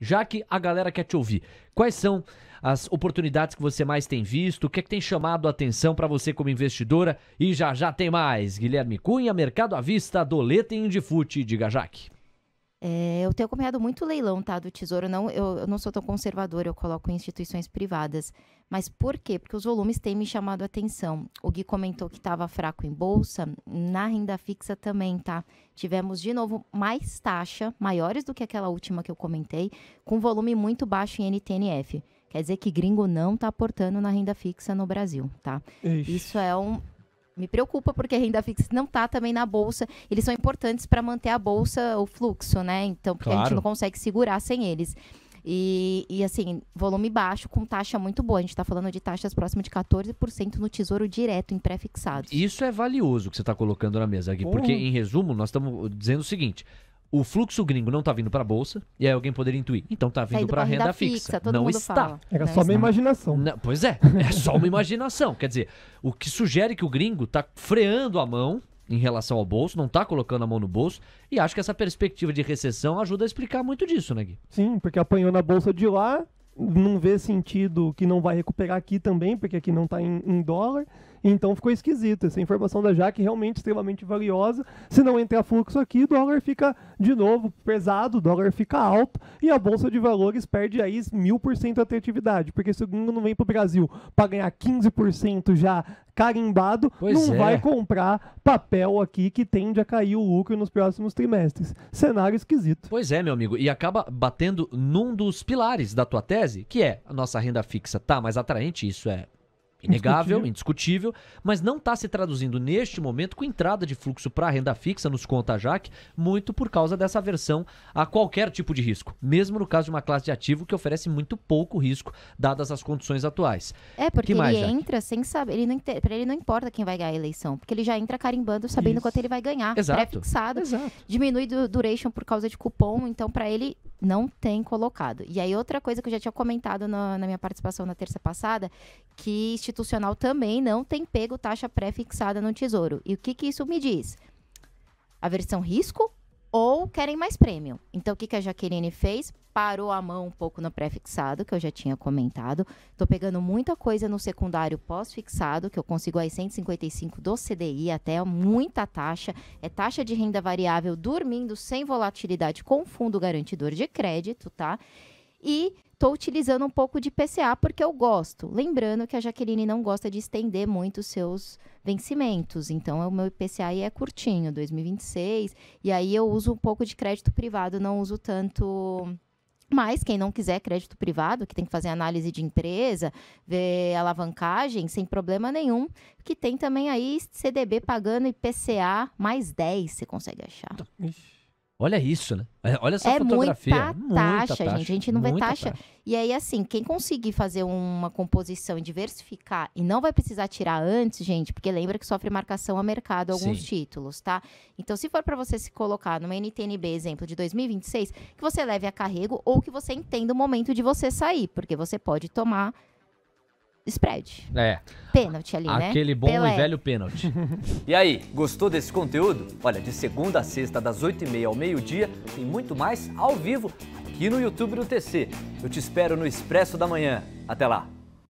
já que a galera quer te ouvir, quais são as oportunidades que você mais tem visto? O que é que tem chamado a atenção para você como investidora? E já já tem mais. Guilherme Cunha, Mercado à Vista, Doleta e Indifute. Diga, Jaque. É, eu tenho acompanhado muito leilão, tá, do Tesouro. Não, eu, eu, não sou tão conservador eu coloco em instituições privadas. Mas por quê? Porque os volumes têm me chamado a atenção. O Gui comentou que estava fraco em bolsa, na renda fixa também, tá? Tivemos de novo mais taxa, maiores do que aquela última que eu comentei, com volume muito baixo em NTNF. Quer dizer que gringo não está aportando na renda fixa no Brasil, tá? Ixi. Isso é um me preocupa porque a renda fixa não está também na bolsa. Eles são importantes para manter a bolsa, o fluxo, né? Então, porque claro. a gente não consegue segurar sem eles. E, e, assim, volume baixo com taxa muito boa. A gente está falando de taxas próximas de 14% no tesouro direto em pré-fixado. Isso é valioso que você está colocando na mesa aqui, uhum. porque, em resumo, nós estamos dizendo o seguinte: o fluxo gringo não está vindo para a bolsa, e aí alguém poderia intuir, então está vindo tá para a renda, renda, fixa. fixa não está. Fala. Era só uma imaginação. Não, pois é, é só uma imaginação. Quer dizer, o que sugere que o gringo está freando a mão em relação ao bolso, não está colocando a mão no bolso, e acho que essa perspectiva de recessão ajuda a explicar muito disso, né, Gui? Sim, porque apanhou na bolsa de lá, não vê sentido que não vai recuperar aqui também, porque aqui não está em, em, dólar. Então ficou esquisito. Essa informação da Jaque realmente extremamente valiosa. Se não entrar fluxo aqui, o dólar fica de novo pesado, o dólar fica alto e a Bolsa de Valores perde aí mil por cento a atratividade. Porque se o gringo não vem para o Brasil para ganhar 15% já carimbado, pois não é. vai comprar papel aqui que tende a cair o lucro nos próximos trimestres. Cenário esquisito. Pois é, meu amigo, e acaba batendo num dos pilares da tua tese, que é a nossa renda fixa tá mais atraente, isso é inegável, indiscutível, mas não está se traduzindo neste momento com entrada de fluxo para renda fixa nos conta jaque muito por causa dessa aversão a qualquer tipo de risco, mesmo no caso de uma classe de ativo que oferece muito pouco risco, dadas as condições atuais. É, porque mais, ele Jaque? entra sem saber, ele não, pra ele não importa quem vai ganhar a eleição, porque ele já entra carimbando sabendo Isso. quanto ele vai ganhar, pré-fixado, diminui do duration por causa de cupom, então para ele não tem colocado. E aí, outra coisa que eu já tinha comentado na, na minha participação na terça passada, que institucional também não tem pego taxa pré-fixada no Tesouro. E o que, que isso me diz? a versão risco ou querem mais prêmio. Então, o que, que a Jaqueline fez? Parou a mão um pouco no pré-fixado, que eu já tinha comentado. Estou pegando muita coisa no secundário pós-fixado, que eu consigo aí 155 do CDI, até muita taxa. É taxa de renda variável dormindo sem volatilidade com fundo garantidor de crédito, tá? E estou utilizando um pouco de PCA porque eu gosto. Lembrando que a Jaqueline não gosta de estender muito os seus vencimentos. Então, o meu PCA é curtinho, 2026. E aí eu uso um pouco de crédito privado, não uso tanto. Mas quem não quiser crédito privado, que tem que fazer análise de empresa, ver alavancagem, sem problema nenhum, que tem também aí CDB pagando IPCA mais 10, você consegue achar. Tá. Ixi. Olha isso, né? É, olha essa é fotografia. Muita, muita taxa, taxa, gente. A gente não vê taxa. taxa. E aí, assim, quem conseguir fazer uma composição e diversificar e não vai precisar tirar antes, gente, porque lembra que sofre marcação a mercado alguns Sim. títulos, tá? Então, se for para você se colocar numa NTNB, exemplo, de 2026, que você leve a carrego ou que você entenda o momento de você sair, porque você pode tomar spread. É. Pênalti ali, Aquele né? Aquele bom Pelé. e velho pênalti. e aí, gostou desse conteúdo? Olha, de segunda a sexta, das 8h30 ao meio-dia, tem muito mais ao vivo aqui no YouTube do TC. Eu te espero no Expresso da Manhã. Até lá!